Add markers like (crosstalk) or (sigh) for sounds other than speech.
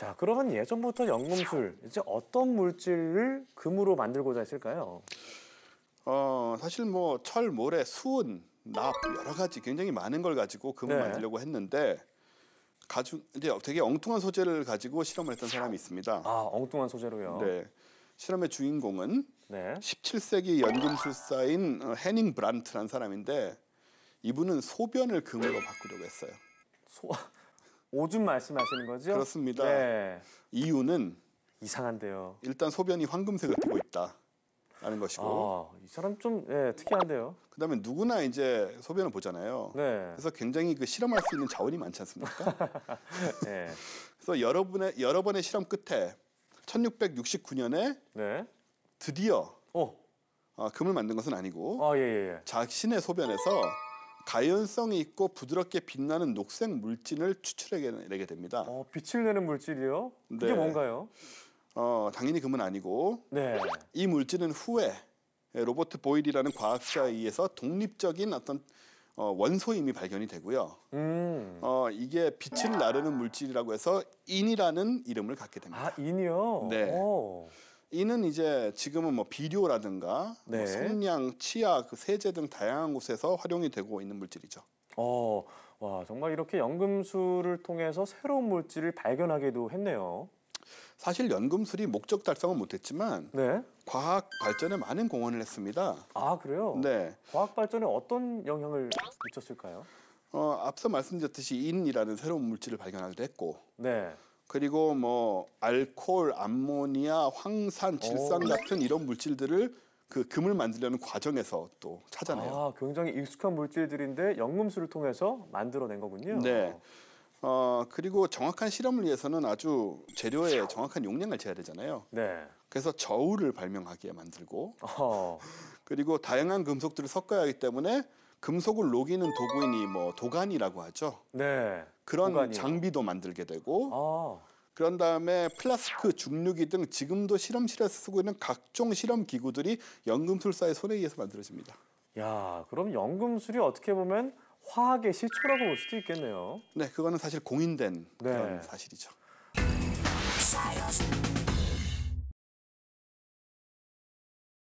자, 그러면 예전부터 연금술 이제 어떤 물질을 금으로 만들고자 했을까요? 어, 사실 뭐 철, 모래, 수은, 납 여러 가지 굉장히 많은 걸 가지고 금을 네. 만들려고 했는데 가죽 이제 되게 엉뚱한 소재를 가지고 실험을 했던 사람이 있습니다. 아, 엉뚱한 소재로요. 네. 실험의 주인공은 네. 17세기 연금술사인 해닝 어, 브란트라는 사람인데 이분은 소변을 금으로 바꾸려고 했어요. 소 오줌 말씀하시는 거죠? 그렇습니다. 네. 이유는 이상한데요. 일단 소변이 황금색을 띠고 있다라는 것이고. 아, 이 사람 좀 예, 특이한데요. 그다음에 누구나 이제 소변을 보잖아요. 네. 그래서 굉장히 그 실험할 수 있는 자원이 많지 않습니까? (laughs) 네. 그래서 여러분의 여러 번의 실험 끝에 1669년에 네. 드디어 어. 어, 금을 만든 것은 아니고 어, 예, 예. 자신의 소변에서 가연성이 있고 부드럽게 빛나는 녹색 물질을 추출해내게 됩니다. 어, 빛을 내는 물질이요? 그게 네. 뭔가요? 어, 당연히 금은 아니고 네. 이 물질은 후에 로버트 보일이라는 과학자에 의해서 독립적인 어떤 어, 원소임이 발견이 되고요. 음. 어, 이게 빛을 나르는 물질이라고 해서 인이라는 이름을 갖게 됩니다. 아, 인이요? 네. 오. 이는 이제 지금은 뭐 비료라든가 뭐 네. 뭐 성냥, 치약, 그 세제 등 다양한 곳에서 활용이 되고 있는 물질이죠. 어, 와 정말 이렇게 연금술을 통해서 새로운 물질을 발견하기도 했네요. 사실 연금술이 목적 달성은 못했지만 네. 과학 발전에 많은 공헌을 했습니다. 아 그래요? 네. 과학 발전에 어떤 영향을 미쳤을까요? 어, 앞서 말씀드렸듯이 인이라는 새로운 물질을 발견하기도 했고 네. 그리고 뭐 알코올, 암모니아, 황산, 질산 같은 이런 물질들을 그 금을 만들려는 과정에서 또 찾아내요. 아, 굉장히 익숙한 물질들인데 연금술을 통해서 만들어낸 거군요. 네. 어, 그리고 정확한 실험을 위해서는 아주 재료에 정확한 용량을 재야 되잖아요. 네. 그래서 저울을 발명하기 만들고 어. 그리고 다양한 금속들을 섞어야 하기 때문에 금속을 녹이는 도구인이 뭐 도간이라고 하죠. 네. 그런 도가니요. 장비도 만들게 되고 아. 그런 다음에 플라스크, 중류기 등 지금도 실험실에서 쓰고 있는 각종 실험 기구들이 연금술사의 손에 의해서 만들어집니다. 야, 그럼 연금술이 어떻게 보면 화학의 시초라고 볼 수도 있겠네요. 네, 그거는 사실 공인된 네. 그런 사실이죠.